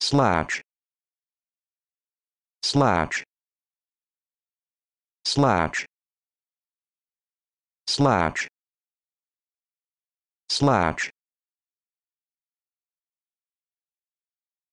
slash slash slash slash slash